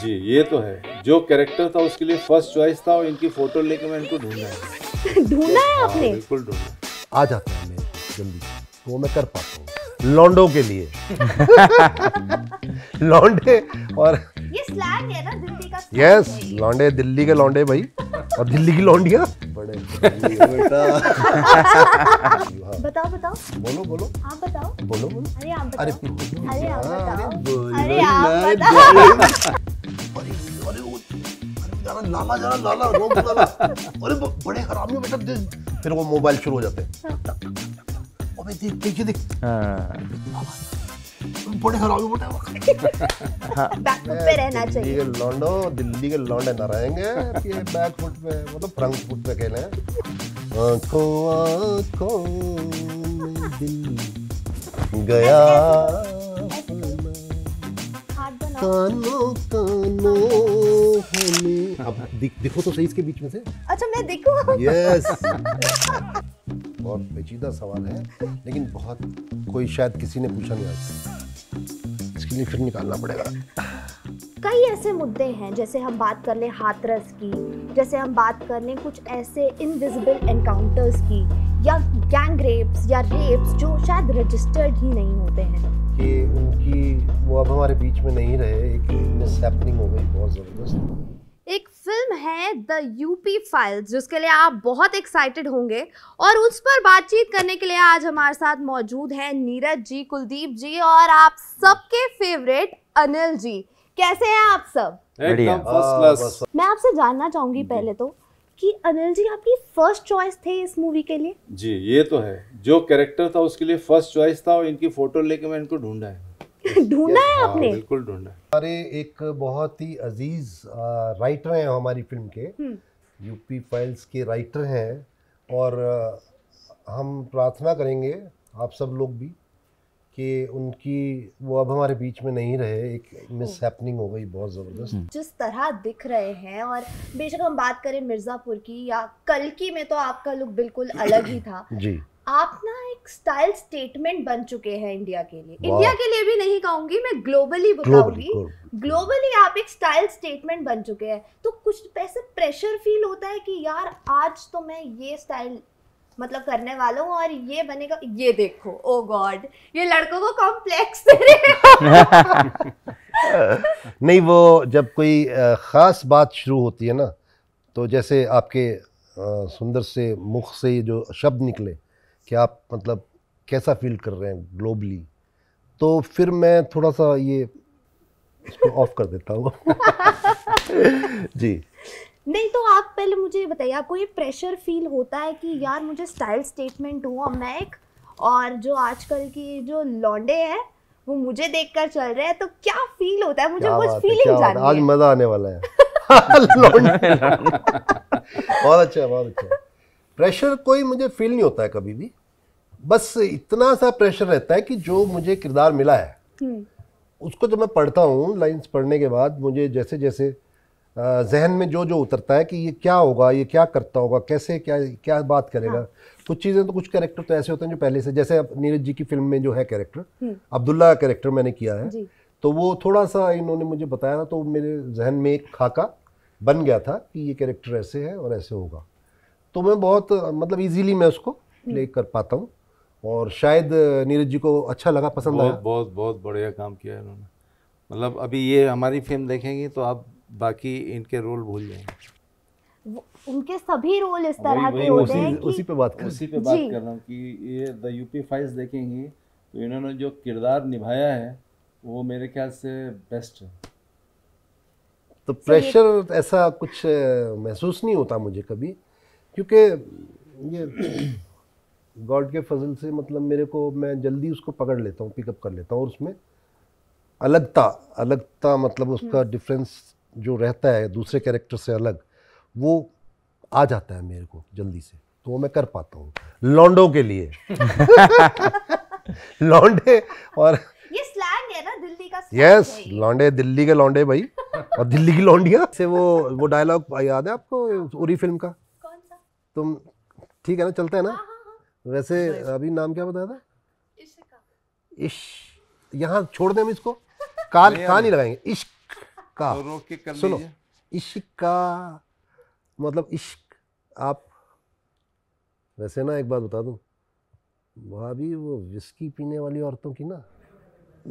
जी ये तो है जो कैरेक्टर था उसके लिए फर्स्ट चॉइस था और इनकी फोटो लेके मैं इनको ढूंढा है ढूंढा हाँ, है आपने बिल्कुल ढूंढा आ जाता है मैं जल्दी वो तो मैं कर पाता हूँ लॉन्डो के लिए लॉन्डे और ये स्लैंग है ना दिल्ली का यस लॉन्डे दिल्ली के लॉन्डे भाई और दिल्ली की लॉन्डिया बड़े बताओ बताओ बोलो बोलो आप बताओ बोलो बोलो अरे आप हाँ। बताओ अरे आप बताओ अरे आप बताओ यार लाला जरा लाला रोक लाला अरे बड़े बेटा फिर वो मोबाइल शुरू हो जाते हाँ। अबे देख देख देख हाँ। बड़े हरामी हाँ। दिल्ली के लॉन्डे ना रहेंगे बैक फुट पे मतलब फ्रंट फुट पे खेले आंखों आंखों दिल गया कानों कानों हमें अब दि, दिखो तो सही इसके बीच में से अच्छा मैं देखूं यस बहुत पेचीदा सवाल है लेकिन बहुत कोई शायद किसी ने पूछा नहीं आज इसके लिए फिर निकालना पड़ेगा कई ऐसे मुद्दे हैं जैसे हम बात कर लें हाथरस की जैसे हम बात कर लें कुछ ऐसे इनविजिबल एनकाउंटर्स की या गैंग रेप्स या रेप्स जो शायद रजिस्टर्ड ही नहीं होते हैं कि उनकी वो अब हमारे बीच में नहीं रहे एक मिसहैपनिंग हो गई बहुत ज़बरदस्त एक फिल्म है द यूपी फाइल्स जिसके लिए आप बहुत एक्साइटेड होंगे और उस पर बातचीत करने के लिए आज हमारे साथ मौजूद हैं नीरज जी कुलदीप जी और आप सबके फेवरेट अनिल जी कैसे हैं आप सब एकदम फर्स्ट क्लास हाँ, मैं आपसे जानना चाहूंगी पहले तो कि अनिल जी आपकी फर्स्ट चॉइस थे इस मूवी के लिए जी ये तो है जो कैरेक्टर था उसके लिए फर्स्ट चॉइस था और इनकी फोटो लेके मैं इनको ढूंढा है ढूंढा है हाँ, आपने बिल्कुल ढूंढा हमारे एक बहुत ही अजीज राइटर हैं हमारी फिल्म के यूपी हम्म। फाइल्स के राइटर हैं और हम प्रार्थना करेंगे आप सब लोग भी कि उनकी वो अब हमारे बीच में नहीं रहे एक मिस हैपनिंग हो गई बहुत ज़बरदस्त हम्म। जिस तरह दिख रहे हैं और बेशक हम बात करें मिर्ज़ापुर की या कल की में तो आपका लुक बिल्कुल अलग ही था जी आप ना एक स्टाइल स्टेटमेंट बन चुके हैं इंडिया के लिए इंडिया के लिए भी नहीं कहूंगी मैं ग्लोबली बताऊंगी ग्लोबली आप एक स्टाइल स्टेटमेंट बन चुके हैं तो कुछ ऐसे प्रेशर फील होता है कि यार आज तो मैं ये स्टाइल मतलब करने वाला हूँ और ये बनेगा ये देखो ओ oh गॉड ये लड़कों को कॉम्प्लेक्स नहीं वो जब कोई ख़ास बात शुरू होती है ना तो जैसे आपके सुंदर से मुख से ये जो शब्द निकले कि आप मतलब कैसा फील कर रहे हैं ग्लोबली तो फिर मैं थोड़ा सा ये इसको ऑफ कर देता हूँ जी नहीं तो आप पहले मुझे ये बताइए आपको ये प्रेशर फील होता है कि यार मुझे स्टाइल स्टेटमेंट हुआ मैं एक और जो आजकल की जो लॉन्डे हैं वो मुझे देखकर चल रहे हैं तो क्या फील होता है मुझे कुछ फीलिंग जानी है आज मजा आने वाला है बहुत अच्छा बहुत अच्छा प्रेशर कोई मुझे फील नहीं होता है कभी भी बस इतना सा प्रेशर रहता है कि जो मुझे किरदार मिला है हम्म। उसको जब मैं पढ़ता हूँ लाइंस पढ़ने के बाद मुझे जैसे जैसे जहन में जो जो उतरता है कि ये क्या होगा ये क्या करता होगा कैसे क्या क्या बात करेगा हाँ। कुछ चीज़ें तो कुछ कैरेक्टर तो ऐसे होते हैं जो पहले से जैसे अब नीरज जी की फिल्म में जो है कैरेक्टर अब्दुल्ला का कैरेक्टर मैंने किया है तो वो थोड़ा सा इन्होंने मुझे बताया था तो मेरे जहन में एक खाका बन गया था कि ये कैरेक्टर ऐसे है और ऐसे होगा तो मैं बहुत मतलब इजीली मैं उसको प्ले कर पाता हूँ और शायद नीरज जी को अच्छा लगा पसंद बहुत, आया बहुत बहुत बढ़िया काम किया इन्होंने मतलब अभी ये हमारी फिल्म देखेंगी तो आप बाकी इनके रोल भूल जाएंगे उनके सभी रोल इस तरह के होते हैं उसी पे बात कर उसी पे बात कर रहा हूँ कि ये द यूपी फाइल्स देखेंगे तो इन्होंने जो किरदार निभाया है वो मेरे ख्याल से बेस्ट है तो प्रेशर ऐसा कुछ महसूस नहीं होता मुझे कभी क्योंकि ये गॉड के फजल से मतलब मेरे को मैं जल्दी उसको पकड़ लेता हूँ पिकअप कर लेता हूँ और उसमें अलगता अलगता मतलब उसका डिफरेंस हम्म। जो रहता है दूसरे कैरेक्टर से अलग वो आ जाता है मेरे को जल्दी से तो मैं कर पाता हूँ लॉन्डो के लिए लॉन्डे और ये स्लैंग है ना दिल्ली का यस yes, लॉन्डे दिल्ली के लॉन्डे भाई और दिल्ली की लॉन्डिया से वो वो डायलॉग याद है आपको उरी फिल्म का कौन सा तुम ठीक है ना चलते हैं ना हाँ, हाँ, हाँ। वैसे हाँ, हाँ। अभी नाम क्या बताया था इश यहाँ छोड़ दें हम इसको काल कहा नहीं लगाएंगे इश्क इश्का तो रोक के कर सुनो इश्का मतलब इश्क आप वैसे ना एक बात बता दूँ भाभी वो विस्की पीने वाली औरतों की ना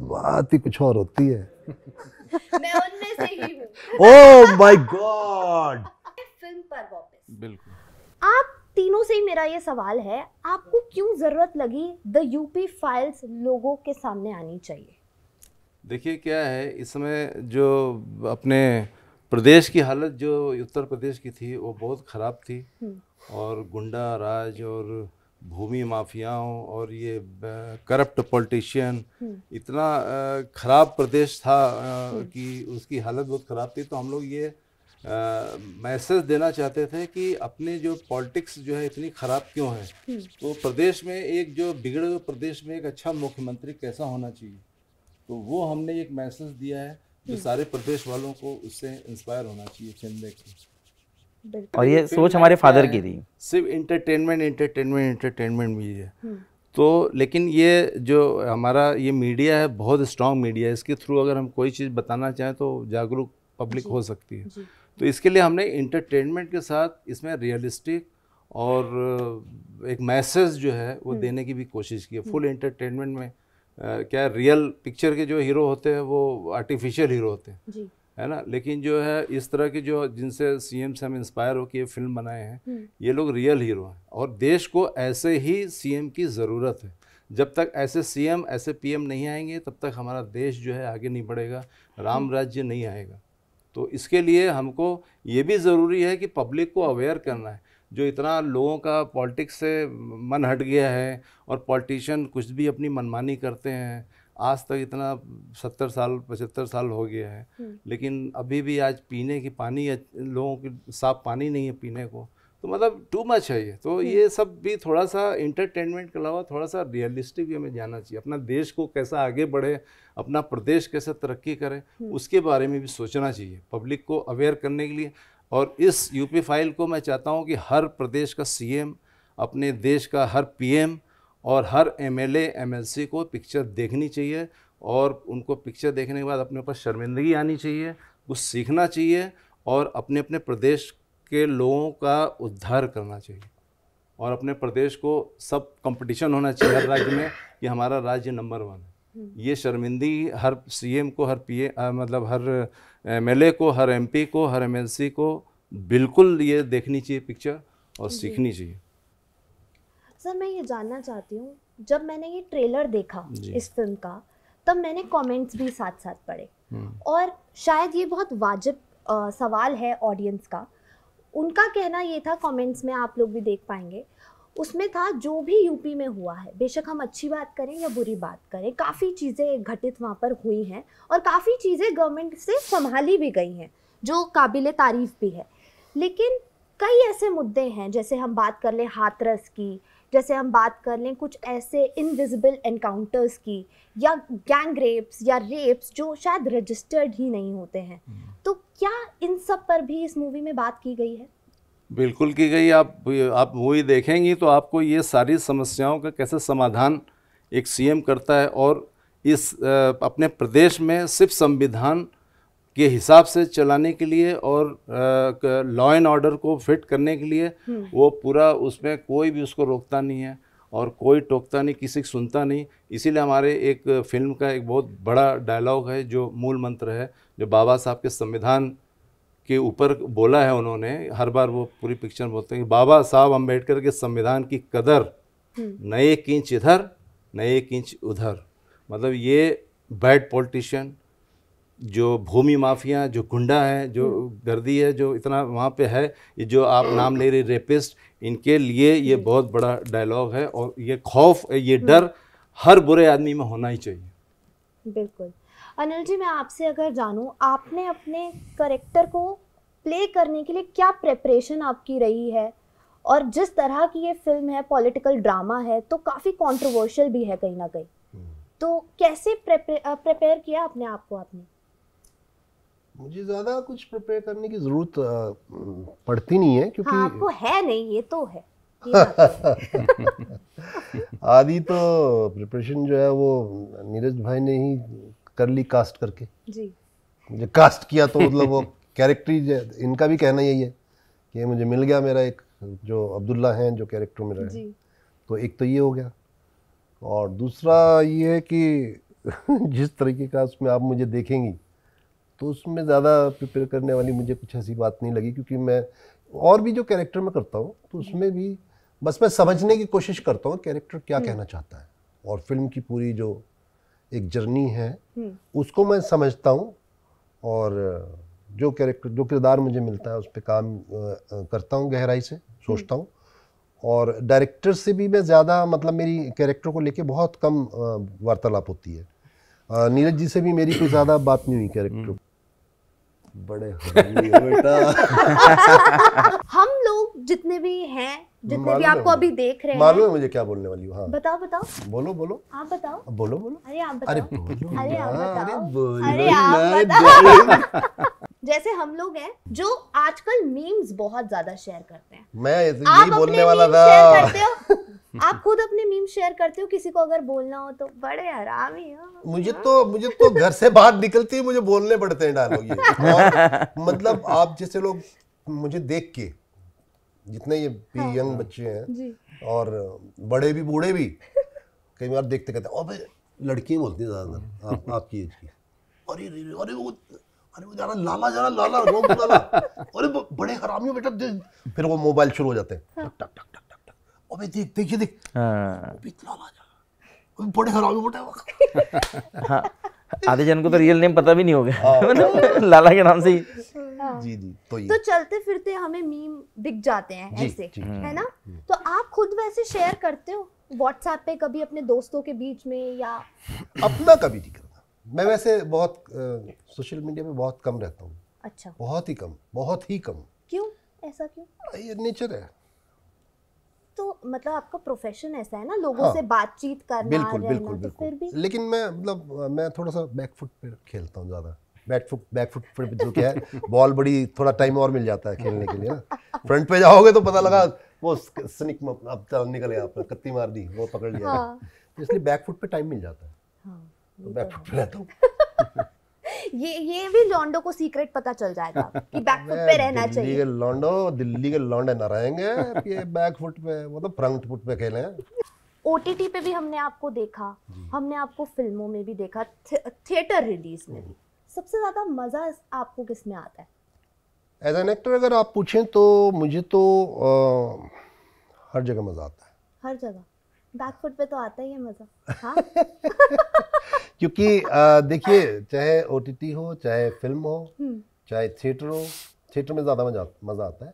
बात ही कुछ और होती है मैं से ही हूँ ओह माय गॉड फिल्म पर वापस बिल्कुल आप तीनों से ही मेरा ये सवाल है आपको क्यों जरूरत लगी द यूपी फाइल्स लोगों के सामने आनी चाहिए देखिए क्या है इस समय जो अपने प्रदेश की हालत जो उत्तर प्रदेश की थी वो बहुत ख़राब थी हम्म। और गुंडा राज और भूमि माफियाओं और ये करप्ट हम्म। पॉलिटिशियन इतना ख़राब प्रदेश था हम्म। कि उसकी हालत बहुत ख़राब थी तो हम लोग ये मैसेज देना चाहते थे कि अपने जो पॉलिटिक्स जो है इतनी ख़राब क्यों है तो प्रदेश में एक जो बिगड़े हुए प्रदेश में एक अच्छा मुख्यमंत्री कैसा होना चाहिए तो वो हमने एक मैसेज दिया है जो हम्म। सारे प्रदेश वालों को उससे इंस्पायर होना चाहिए फिल्म देख के और ये सोच हमारे फादर की थी सिर्फ इंटरटेनमेंट इंटरटेनमेंट इंटरटेनमेंट भी है हम्म। तो लेकिन ये जो हमारा ये मीडिया है बहुत स्ट्रांग मीडिया है इसके थ्रू अगर हम कोई चीज़ बताना चाहें तो जागरूक पब्लिक हो सकती है तो इसके लिए हमने इंटरटेनमेंट के साथ इसमें रियलिस्टिक और एक मैसेज जो है वो हम्म। देने की भी कोशिश की है फुल इंटरटेनमेंट में क्या रियल पिक्चर के जो हीरो होते हैं वो आर्टिफिशियल हीरो होते हैं है ना लेकिन जो है इस तरह के जो जिनसे सीएम से हम इंस्पायर होकर ये फिल्म बनाए हैं हम्म। ये लोग रियल हीरो हैं और देश को ऐसे ही सीएम की ज़रूरत है जब तक ऐसे सीएम ऐसे पीएम नहीं आएंगे तब तक हमारा देश जो है आगे नहीं बढ़ेगा राम हम्म। राज्य नहीं आएगा तो इसके लिए हमको ये भी ज़रूरी है कि पब्लिक को अवेयर करना है जो इतना लोगों का पॉलिटिक्स से मन हट गया है और पॉलिटिशियन कुछ भी अपनी मनमानी करते हैं आज तक इतना सत्तर साल पचहत्तर साल हो गया है हम्म। लेकिन अभी भी आज पीने की पानी लोगों की साफ पानी नहीं है पीने को तो मतलब टू मच है ये तो हम्म। ये सब भी थोड़ा सा इंटरटेनमेंट के अलावा थोड़ा सा रियलिस्टिक भी हमें जाना चाहिए अपना देश को कैसा आगे बढ़े अपना प्रदेश कैसे तरक्की करे हम्म। उसके बारे में भी सोचना चाहिए पब्लिक को अवेयर करने के लिए और इस यूपी फाइल को मैं चाहता हूं कि हर प्रदेश का सीएम अपने देश का हर पीएम और हर एमएलए एमएलसी को पिक्चर देखनी चाहिए और उनको पिक्चर देखने के बाद अपने ऊपर शर्मिंदगी आनी चाहिए कुछ सीखना चाहिए और अपने अपने प्रदेश के लोगों का उद्धार करना चाहिए और अपने प्रदेश को सब कंपटीशन होना चाहिए हर राज्य में कि हमारा राज्य नंबर वन है हम्म। ये शर्मिंदगी हर सीएम को हर पीए मतलब हर एमएलए को हर एमपी को हर एमएलसी को बिल्कुल ये देखनी चाहिए पिक्चर और सीखनी चाहिए सर मैं ये जानना चाहती हूँ जब मैंने ये ट्रेलर देखा इस फिल्म का तब मैंने कमेंट्स भी साथ साथ पढ़े हम्म। और शायद ये बहुत वाजिब आ, सवाल है ऑडियंस का उनका कहना ये था कमेंट्स में आप लोग भी देख पाएंगे उसमें था जो भी यूपी में हुआ है बेशक हम अच्छी बात करें या बुरी बात करें काफ़ी चीज़ें घटित वहाँ पर हुई हैं और काफ़ी चीज़ें गवर्नमेंट से संभाली भी गई हैं जो काबिल तारीफ भी है लेकिन कई ऐसे मुद्दे हैं जैसे हम बात कर लें हाथरस की जैसे हम बात कर लें कुछ ऐसे इनविजिबल एनकाउंटर्स की या गैंग रेप्स या रेप्स जो शायद रजिस्टर्ड ही नहीं होते हैं हम्म। तो क्या इन सब पर भी इस मूवी में बात की गई है बिल्कुल की गई आप आप मूवी देखेंगी तो आपको ये सारी समस्याओं का कैसे समाधान एक सीएम करता है और इस अपने प्रदेश में सिर्फ संविधान के हिसाब से चलाने के लिए और लॉ एंड ऑर्डर को फिट करने के लिए हम्म। वो पूरा उसमें कोई भी उसको रोकता नहीं है और कोई टोकता नहीं किसी सुनता नहीं इसीलिए हमारे एक फिल्म का एक बहुत बड़ा डायलॉग है जो मूल मंत्र है जो बाबा साहब के संविधान के ऊपर बोला है उन्होंने हर बार वो पूरी पिक्चर बोलते हैं बाबा साहब अम्बेडकर के संविधान की कदर हम्म। नए किंच इधर नए किंच उधर मतलब ये बैड पॉलिटिशियन जो भूमि माफिया जो गुंडा है जो हम्म। गर्दी है जो इतना वहाँ पे है ये जो आप नाम ले रहे रेपिस्ट इनके लिए ये हम्म। बहुत बड़ा डायलॉग है और ये खौफ ये डर हर बुरे आदमी में होना ही चाहिए बिल्कुल अनिल जी मैं आपसे अगर जानूँ आपने अपने करेक्टर को प्ले करने के लिए क्या प्रेपरेशन आपकी रही है और जिस तरह की ये फिल्म है पॉलिटिकल ड्रामा है तो काफ़ी कंट्रोवर्शियल भी है कहीं ना कहीं हम्म। तो कैसे प्रिपेयर किया आपने आपको आपने मुझे ज़्यादा कुछ प्रिपेयर करने की ज़रूरत पड़ती नहीं है क्योंकि हाँ, आपको है नहीं ये तो है तो आदि तो प्रिपरेशन जो है वो नीरज भाई ने ही कर ली कास्ट करके जी कास्ट किया तो मतलब वो कैरेक्टर इनका भी कहना यही है कि मुझे मिल गया मेरा एक जो अब्दुल्ला हैं जो कैरेक्टर मेरा है तो एक तो ये हो गया और दूसरा ये है कि जिस तरीके का उसमें आप मुझे देखेंगी तो उसमें ज़्यादा प्रिपेयर करने वाली मुझे कुछ ऐसी बात नहीं लगी क्योंकि मैं और भी जो कैरेक्टर में करता हूँ तो उसमें भी बस मैं समझने की कोशिश करता हूँ कैरेक्टर क्या हम्म। कहना चाहता है और फिल्म की पूरी जो एक जर्नी है हम्म। उसको मैं समझता हूँ और जो कैरेक्टर जो किरदार मुझे मिलता है उस पर काम करता हूँ गहराई से सोचता हूँ और डायरेक्टर से भी मैं ज़्यादा मतलब मेरी कैरेक्टर को लेके बहुत कम वार्तालाप होती है नीरज जी से भी मेरी कोई ज़्यादा बात नहीं हुई कैरेक्टर हम्म। बड़े बेटा हम लोग जितने भी हैं जितने भी आपको अभी देख रहे हैं मालूम है मुझे क्या बोलने वाली हूँ हाँ। बताओ बताओ बोलो बोलो आप बताओ बोलो बोलो अरे आप बताओ अरे अरे आप बताओ अरे आप बताओ जैसे हम लोग हैं जो आजकल मीम्स बहुत ज्यादा शेयर करते हैं मैं यही बोलने वाला था आप खुद अपने मीम शेयर करते हो किसी को अगर बोलना हो तो बड़े हरामी हो मुझे हाँ। तो मुझे तो घर से बाहर निकलते ही मुझे बोलने पड़ते हैं डायलॉग ये मतलब आप जैसे लोग मुझे देख के जितने ये भी हाँ, यंग बच्चे हैं और बड़े भी बूढ़े भी कई बार देखते कहते हैं लड़की बोलती है ज़्यादातर आप, आपकी एज की अरे अरे अरे वो अरे वो जाना लाला जाना लाला रोक लाला अरे बड़े हरामी बेटा फिर वो मोबाइल शुरू हो जाते हैं हाँ। टक टक अबे देख देख ये देख इतना अबे बड़े हरामी मोटे हाँ आधे जन को तो रियल नेम पता भी नहीं होगा लाला के नाम से ही जी जी तो ये तो चलते फिरते हमें मीम दिख जाते हैं ऐसे है ना तो आप खुद वैसे शेयर करते हो व्हाट्सएप पे कभी अपने दोस्तों के बीच में या अपना कभी नहीं करता मैं वैसे बहुत सोशल मीडिया पे बहुत कम रहता हूँ अच्छा बहुत ही कम बहुत ही कम क्यों ऐसा क्यों ये नेचर है तो मतलब आपका प्रोफेशन ऐसा है ना लोगों हाँ, से बातचीत करना बिल्कुल बिल्कुल तो बिल्कुल फिर भी लेकिन मैं मतलब मैं थोड़ा सा बैकफुट पर खेलता हूँ ज़्यादा बैकफुट बैकफुट पर जो क्या है बॉल बड़ी थोड़ा टाइम और मिल जाता है खेलने के लिए ना फ्रंट पे जाओगे तो पता लगा वो स्निक अब चल निकले आपने कत्ती मार दी वो पकड़ लिया हाँ। तो इसलिए बैकफुट फुट पे टाइम मिल जाता है हाँ, तो बैकफुट तो फुट पे रहता हूँ ये ये भी लॉन्डो को सीक्रेट पता चल जाएगा कि बैकफुट पे रहना दिल्ली चाहिए के लॉन्डो दिल्ली के लॉन्डे ना रहेंगे ये बैकफुट पे वो तो फ्रंट फुट पे खेले ओटीटी पे भी हमने आपको देखा हमने आपको फिल्मों में भी देखा थिएटर रिलीज में भी हम्म। सबसे ज़्यादा मज़ा आपको किस में आता है एज एन एक्टर अगर आप पूछें तो मुझे तो आ, हर जगह मज़ा आता है हर जगह बैकफुट पे तो आता ही है मज़ा हाँ? क्योंकि देखिए चाहे ओ हो चाहे फिल्म हो हम्म। चाहे थिएटर हो थिएटर में ज़्यादा मजा मज़ा आता है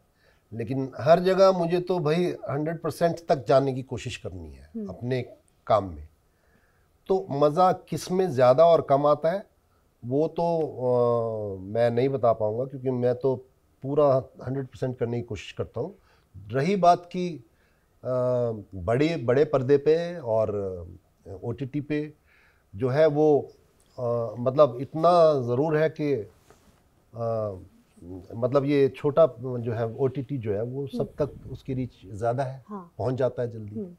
लेकिन हर जगह मुझे तो भाई हंड्रेड परसेंट तक जाने की कोशिश करनी है हम्म। अपने काम में तो मज़ा किस में ज़्यादा और कम आता है वो तो आ, मैं नहीं बता पाऊँगा क्योंकि मैं तो पूरा हंड्रेड परसेंट करने की कोशिश करता हूँ रही बात की आ, बड़े बड़े पर्दे पे और ओ पे जो है वो आ, मतलब इतना ज़रूर है कि आ, मतलब ये छोटा जो है ओ जो है वो सब हम्म। तक उसकी रीच ज़्यादा है हाँ। पहुंच जाता है जल्दी हम्म।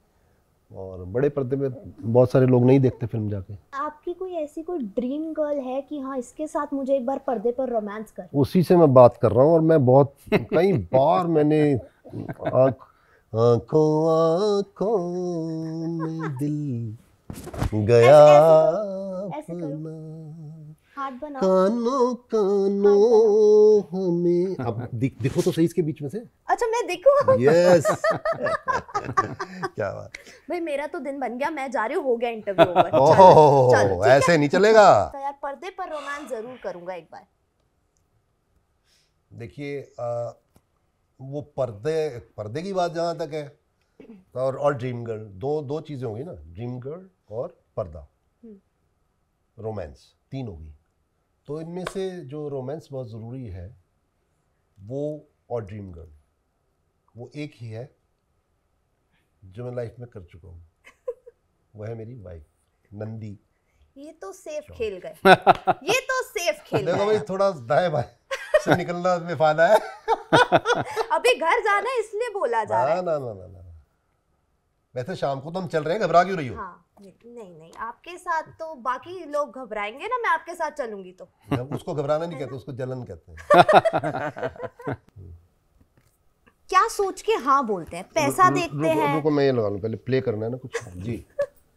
और बड़े पर्दे में बहुत सारे लोग नहीं देखते फिल्म जाके आपकी कोई ऐसी कोई ड्रीम गर्ल है कि हाँ इसके साथ मुझे एक बार पर्दे पर रोमांस कर उसी से मैं बात कर रहा हूँ और मैं बहुत कई बार मैंने आँख आँखों आँखों में दिल गया ऐसे, कानो कानो हमें अब देखो दिखो तो सही इसके बीच में से अच्छा मैं देखू यस क्या बात भाई मेरा तो दिन बन गया मैं जा रही हूँ हो गया इंटरव्यू ऐसे नहीं चलेगा तो यार पर्दे पर रोमांस जरूर करूंगा एक बार देखिए वो पर्दे पर्दे की बात जहां तक है और और ड्रीम गर्ल दो दो चीज़ें होंगी ना ड्रीम गर्ल और पर्दा रोमांस हम्म। तीन होगी तो इनमें से जो रोमांस बहुत ज़रूरी है वो और ड्रीम गर्ल वो एक ही है जो मैं लाइफ में कर चुका हूँ वो है मेरी वाइफ नंदी ये तो सेफ खेल गए ये तो सेफ खेल देखो भाई थोड़ा दाएं बाएं से निकलना में फायदा है अभी घर जाना इसलिए बोला जा रहा है ना ना ना ना वैसे शाम को तो हम चल रहे हैं घबरा क्यों रही हो हाँ, नहीं नहीं आपके साथ तो बाकी लोग घबराएंगे ना मैं आपके साथ चलूंगी तो उसको घबराना नहीं कहते उसको जलन कहते हैं क्या सोच के हाँ बोलते हैं पैसा रु, देखते रु, हैं रुको मैं ये लगा लूँ पहले प्ले करना है ना कुछ जी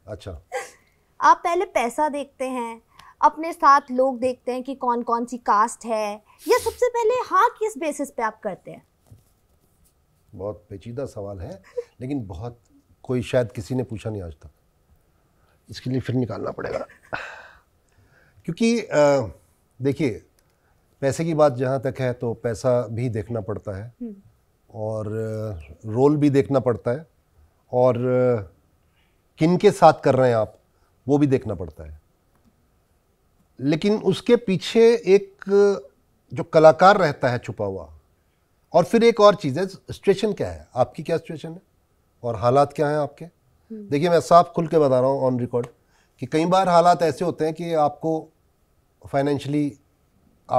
अच्छा आप पहले पैसा देखते हैं अपने साथ लोग देखते हैं कि कौन कौन सी कास्ट है या सबसे पहले हाँ किस बेसिस पे आप करते हैं बहुत पेचीदा सवाल है लेकिन बहुत कोई शायद किसी ने पूछा नहीं आज तक इसके लिए फिर निकालना पड़ेगा क्योंकि देखिए पैसे की बात जहाँ तक है तो पैसा भी देखना पड़ता है हम्म। और रोल भी देखना पड़ता है और किन के साथ कर रहे हैं आप वो भी देखना पड़ता है लेकिन उसके पीछे एक जो कलाकार रहता है छुपा हुआ और फिर एक और चीज़ है सिचुएशन क्या है आपकी क्या सिचुएशन है और हालात क्या हैं आपके देखिए मैं साफ खुल के बता रहा हूँ ऑन रिकॉर्ड कि कई बार हालात ऐसे होते हैं कि आपको फाइनेंशली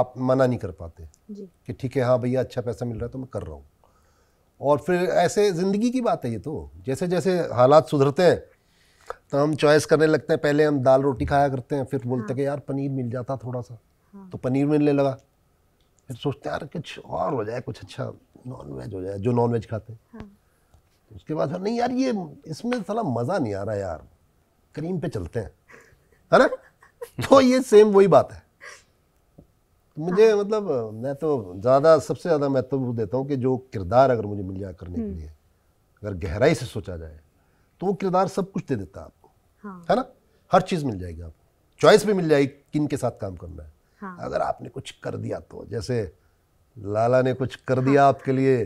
आप मना नहीं कर पाते कि ठीक है हाँ भैया अच्छा पैसा मिल रहा है तो मैं कर रहा हूँ और फिर ऐसे ज़िंदगी की बात है ये तो जैसे जैसे हालात सुधरते हैं तो हम चॉइस करने लगते हैं पहले हम दाल रोटी खाया करते हैं फिर बोलते हैं कि हाँ। यार पनीर मिल जाता थोड़ा सा हाँ। तो पनीर मिलने लगा फिर सोचते हैं यार कुछ और हो जाए कुछ अच्छा नॉन वेज हो जाए जो नॉन वेज खाते हैं हाँ। उसके बाद फिर नहीं यार ये इसमें सला मज़ा नहीं आ रहा यार करीम पे चलते हैं है ना तो ये सेम वही बात है मुझे मतलब मैं तो ज़्यादा सबसे ज़्यादा महत्व तो देता हूँ कि जो किरदार अगर मुझे मिल जाए करने के हम्म। लिए अगर गहराई से सोचा जाए तो वो किरदार सब कुछ दे देता है आपको हाँ। है ना हर चीज़ मिल जाएगी आपको चॉइस भी मिल जाएगी किन के साथ काम करना है हाँ। अगर आपने कुछ कर दिया तो जैसे लाला ने कुछ कर हाँ। दिया हाँ। आपके लिए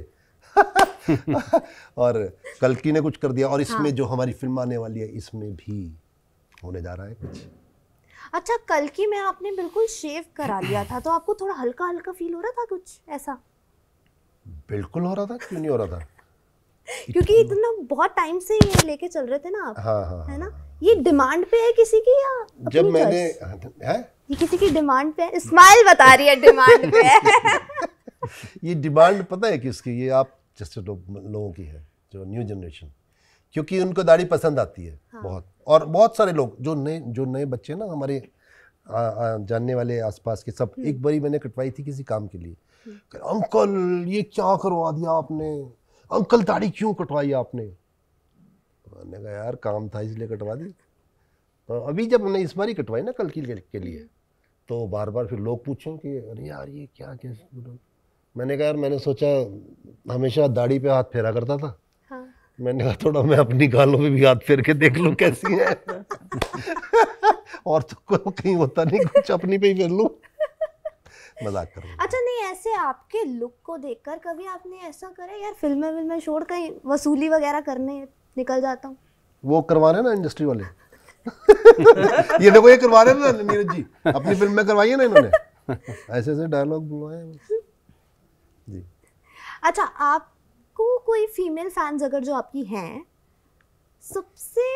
और कलकी ने कुछ कर दिया और इसमें हाँ। जो हमारी फिल्म आने वाली है इसमें भी होने जा रहा है कुछ अच्छा कल की मैं आपने बिल्कुल शेव करा लिया था तो आपको थोड़ा हल्का हल्का फील हो रहा था कुछ ऐसा बिल्कुल हो रहा था क्यों नहीं हो रहा था क्योंकि इतना बहुत टाइम से ये लेके चल रहे थे ना आप हाँ, हाँ, है ना हाँ, हाँ। ये डिमांड पे है किसी की या जब मैंने हाँ, तो- है? ये किसी की डिमांड पे है स्माइल बता रही है डिमांड पे ये डिमांड पता है किसकी ये आप जैसे लोग लोगों की है जो न्यू जनरेशन क्योंकि उनको दाढ़ी पसंद आती है हाँ। बहुत और बहुत सारे लोग जो नए जो नए बच्चे ना हमारे आ, आ, जानने वाले आसपास के सब हम्म। एक बारी मैंने कटवाई थी किसी काम के लिए हम्म। अंकल ये क्या करवा दिया आपने अंकल दाढ़ी क्यों कटवाई आपने मैंने कहा यार काम था इसलिए कटवा दी तो अभी जब मैंने इस बार ही कटवाई ना कल की के लिए हम्म। तो बार बार फिर लोग पूछें कि अरे यार ये क्या कैसे मतलब मैंने कहा यार मैंने सोचा हमेशा दाढ़ी पे हाथ फेरा करता था हाँ। मैंने कहा थोड़ा मैं अपनी गालों पे भी हाथ फेर के देख लूँ कैसी है और तो कहीं होता नहीं कुछ अपनी पे ही फेर लूँ मजाक कर अच्छा नहीं ऐसे आपके लुक को देखकर कभी आपने ऐसा करा यार फिल्में विल्में छोड़ कहीं वसूली वगैरह करने निकल जाता हूँ वो करवा रहे ना इंडस्ट्री वाले ये देखो ये करवा रहे ना नीरज जी अपनी फिल्म में करवाई है ना इन्होंने ऐसे ऐसे डायलॉग बुलवाए अच्छा आपको कोई फीमेल फैंस अगर जो आपकी हैं सबसे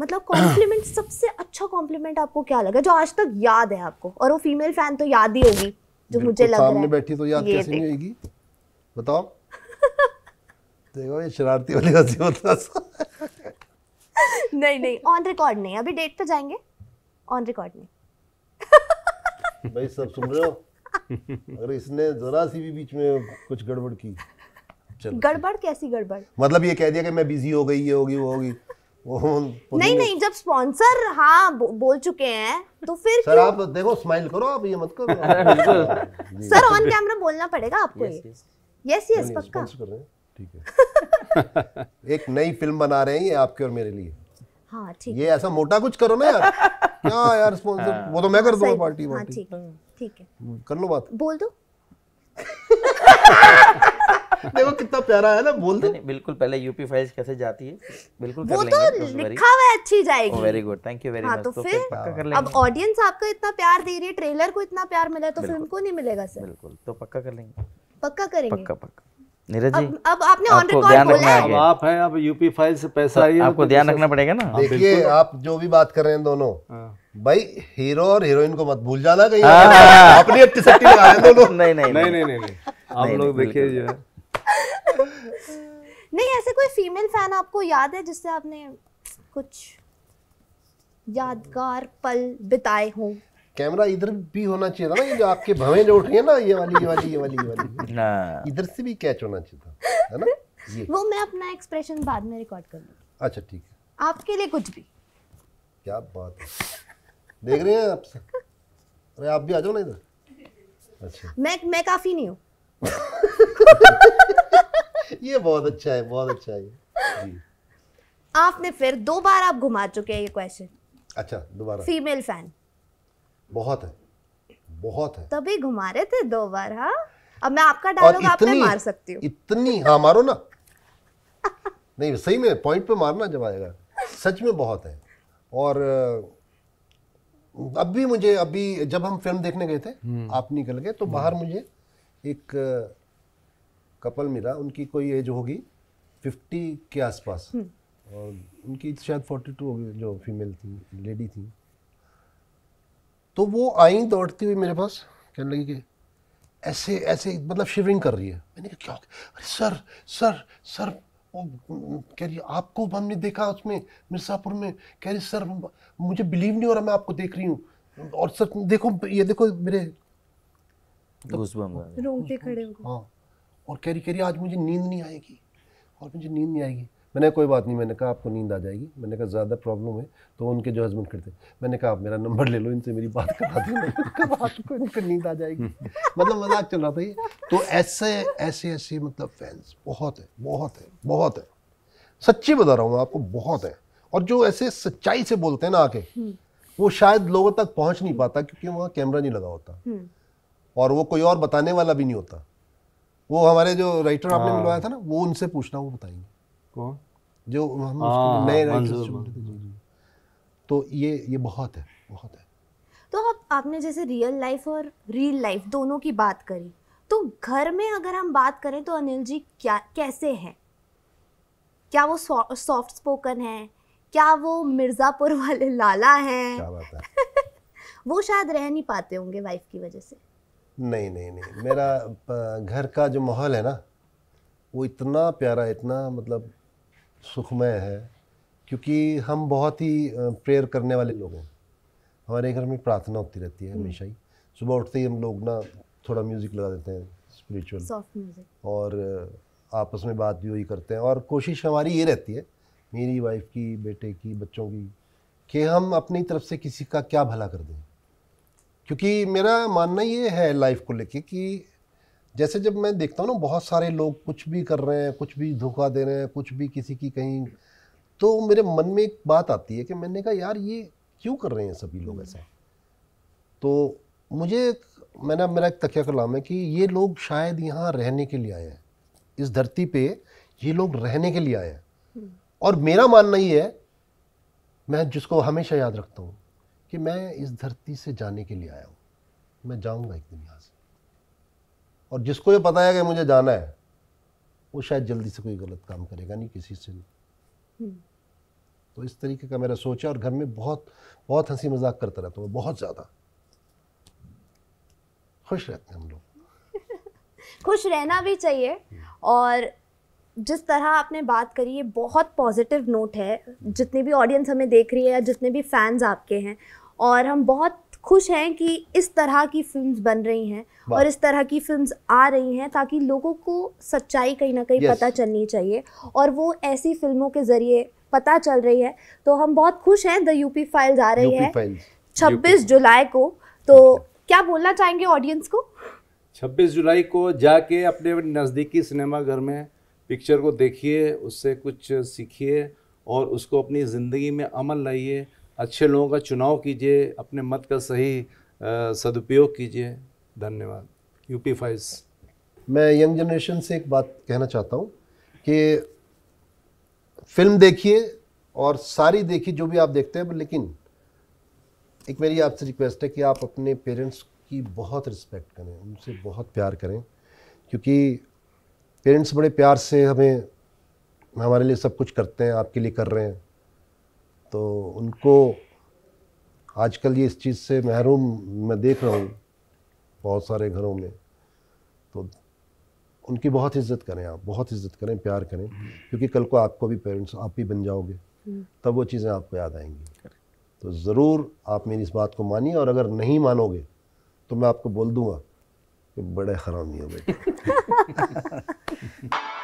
मतलब कॉम्प्लीमेंट सबसे अच्छा कॉम्प्लीमेंट आपको क्या लगा जो आज तक याद है आपको और वो फीमेल फैन तो याद ही होगी जो मुझे लग रहा है सामने बैठी तो याद कैसे नहीं होगी बताओ देखो ये शरारती वाली हंसी होता नहीं नहीं ऑन रिकॉर्ड नहीं अभी डेट पे जाएंगे ऑन रिकॉर्ड नहीं भाई सब सुन रहे हो अगर इसने जरा सी भी बीच में कुछ गड़बड़ की गड़बड़ कैसी गड़बड़ मतलब ये कह दिया कि मैं बिजी हो गई ये होगी वो होगी नहीं नहीं जब स्पॉन्सर हाँ बो, बोल चुके हैं तो फिर सर आप देखो स्माइल करो आप ये मत करो सर ऑन कैमरा बोलना पड़ेगा आपको ये यस यस पक्का ठीक है एक नई फिल्म बना रहे हैं ये आपके और मेरे लिए हाँ ठीक ये ऐसा मोटा कुछ करो ना यार क्या यार स्पॉन्सर हाँ। वो तो मैं कर दूंगा पार्टी पार्टी ठीक है हम्म, कर लो बात बोल दो देखो कितना प्यारा है ना बोल दो बिल्कुल पहले यूपी फाइल्स कैसे जाती है बिल्कुल वो तो लिखा हुआ अच्छी जाएगी very good thank you very much तो फिर अब ऑडियंस आपका इतना प्यार दे रही है ट्रेलर को इतना प्यार मिला है तो फिल्म को नहीं मिलेगा सर बिल्कुल तो पक्का कर लेंगे पक्का करेंगे पक्का पक्का नीरज जी अब, अब आपने ऑन रिकॉर्ड ध्यान रखना है अब आप हैं अब यूपी फाइल से पैसा तो आई है आपको तो ध्यान रखना पड़ेगा ना हाँ, देखिए आप जो भी बात कर रहे हैं दोनों हाँ। भाई हीरो और हीरोइन को मत भूल जाना कहीं अपनी अपनी सट्टी लगा रहे दोनों नहीं नहीं नहीं नहीं नहीं आप लोग देखिए जो नहीं ऐसे कोई फीमेल फैन आपको याद है जिससे आपने कुछ यादगार पल बिताए हों कैमरा इधर भी होना चाहिए था ना ये जो आपके भवे जो उठ रही है ना ये वाली ये वाली ये वाली ये वाली ना इधर से भी कैच होना चाहिए था है ना ये वो मैं अपना एक्सप्रेशन बाद में रिकॉर्ड कर लूँगी अच्छा ठीक है आपके लिए कुछ भी क्या बात है देख रहे हैं आप सब अरे आप भी आ जाओ ना इधर अच्छा मैं मैं काफ़ी नहीं हूँ ये बहुत अच्छा है बहुत अच्छा है जी आपने फिर दो बार आप घुमा चुके हैं ये क्वेश्चन अच्छा दोबारा फीमेल फैन बहुत है बहुत है तभी घुमा रहे थे दो बार हाँ अब मैं आपका डायलॉग आपने मार सकती हूँ इतनी हाँ मारो ना नहीं सही में पॉइंट पे मारना जब आएगा सच में बहुत है और अब भी मुझे अभी जब हम फिल्म देखने गए थे हम्म। आप निकल गए तो बाहर हम्म। मुझे एक कपल मिला उनकी कोई एज होगी फिफ्टी के आसपास हम्म। और उनकी शायद फोर्टी टू होगी जो फीमेल थी लेडी थी तो वो आई दौड़ती हुई मेरे पास कहने लगी कि ऐसे ऐसे मतलब शिवरिंग कर रही है मैंने कहा क्या अरे सर सर सर वो कह रही आपको हमने देखा उसमें मिर्ज़ापुर में कह रही सर मुझे बिलीव नहीं हो रहा मैं आपको देख रही हूँ और सर देखो ये देखो मेरे रोंगटे खड़े हो हाँ और कह रही कह रही आज मुझे नींद नहीं आएगी और मुझे नींद नहीं आएगी मैंने कोई बात नहीं मैंने कहा आपको नींद आ जाएगी मैंने कहा ज़्यादा प्रॉब्लम है तो उनके जो हस्बैंड करते मैंने कहा आप मेरा नंबर ले लो इनसे मेरी बात करा दो आपको इनका नींद आ जाएगी मतलब मजाक चल रहा था ये तो ऐसे ऐसे ऐसे मतलब फैंस बहुत है बहुत है बहुत है सच्ची बता रहा हूँ आपको बहुत है और जो ऐसे सच्चाई से बोलते हैं ना आके हम्म। वो शायद लोगों तक पहुँच नहीं पाता क्योंकि वहाँ कैमरा नहीं लगा होता हम्म। और वो कोई और बताने वाला भी नहीं होता वो हमारे जो राइटर आपने हाँ। मिलवाया था ना वो उनसे पूछना वो बताएंगे कौन जो हम हाँ, नए तो ये ये बहुत है बहुत है तो अब आपने जैसे रियल लाइफ और रियल लाइफ दोनों की बात करी तो घर में अगर हम बात करें तो अनिल जी क्या कैसे हैं क्या वो सॉफ्ट स्पोकन हैं क्या वो मिर्ज़ापुर वाले लाला हैं है वो शायद रह नहीं पाते होंगे वाइफ की वजह से नहीं नहीं नहीं मेरा घर का जो माहौल है ना वो इतना प्यारा इतना मतलब सुखमय है क्योंकि हम बहुत ही प्रेयर करने वाले लोग हैं हमारे घर में प्रार्थना होती रहती है हम्म। हमेशा ही सुबह उठते ही हम लोग ना थोड़ा म्यूज़िक लगा देते हैं स्पिरिचुअल और आपस में बात भी वही करते हैं और कोशिश हमारी ये रहती है मेरी वाइफ की बेटे की बच्चों की कि हम अपनी तरफ से किसी का क्या भला कर दें क्योंकि मेरा मानना ये है लाइफ को लेके कि जैसे जब मैं देखता हूँ ना बहुत सारे लोग कुछ भी कर रहे हैं कुछ भी धोखा दे रहे हैं कुछ भी किसी की कहीं तो मेरे मन में एक बात आती है कि मैंने कहा यार ये क्यों कर रहे हैं सभी लोग ऐसा तो मुझे मैंने मेरा एक तकिया कलाम है कि ये लोग शायद यहाँ रहने के लिए आए हैं इस धरती पे ये लोग रहने के लिए आए हैं हम्म। और मेरा मानना ये है मैं जिसको हमेशा याद रखता हूँ कि मैं इस धरती से जाने के लिए आया हूँ मैं जाऊँगा एक दिन यहाँ से और जिसको ये पता है कि मुझे जाना है वो शायद जल्दी से कोई गलत काम करेगा नहीं किसी से नहीं हम्म। तो इस तरीके का मेरा सोचा और घर में बहुत बहुत हंसी मजाक करता रहता हूँ बहुत ज़्यादा खुश रहते हैं हम लोग खुश रहना भी चाहिए और जिस तरह आपने बात करी ये बहुत पॉजिटिव नोट है जितने भी ऑडियंस हमें देख रही है या जितने भी फैंस आपके हैं और हम बहुत खुश हैं कि इस तरह की फिल्म्स बन रही हैं और इस तरह की फिल्म्स आ रही हैं ताकि लोगों को सच्चाई कहीं ना कहीं पता चलनी चाहिए और वो ऐसी फिल्मों के ज़रिए पता चल रही है तो हम बहुत खुश हैं द यूपी फाइल्स आ रही है छब्बीस जुलाई को तो अच्छा। क्या बोलना चाहेंगे ऑडियंस को 26 जुलाई को जाके अपने नज़दीकी सिनेमाघर में पिक्चर को देखिए उससे कुछ सीखिए और उसको अपनी ज़िंदगी में अमल लाइए अच्छे लोगों का चुनाव कीजिए अपने मत का सही सदुपयोग कीजिए धन्यवाद यूपी फाइज मैं यंग जनरेशन से एक बात कहना चाहता हूँ कि फिल्म देखिए और सारी देखिए जो भी आप देखते हैं लेकिन एक मेरी आपसे रिक्वेस्ट है कि आप अपने पेरेंट्स की बहुत रिस्पेक्ट करें उनसे बहुत प्यार करें क्योंकि पेरेंट्स बड़े प्यार से हमें हमारे लिए सब कुछ करते हैं आपके लिए कर रहे हैं तो उनको आजकल ये इस चीज़ से महरूम मैं देख रहा हूँ बहुत सारे घरों में तो उनकी बहुत इज्जत करें आप बहुत इज्जत करें प्यार करें क्योंकि कल को आपको भी पेरेंट्स आप ही बन जाओगे तब वो चीज़ें आपको याद आएंगी तो ज़रूर आप मेरी इस बात को मानिए और अगर नहीं मानोगे तो मैं आपको बोल दूँगा कि बड़े हरामी हो बेटे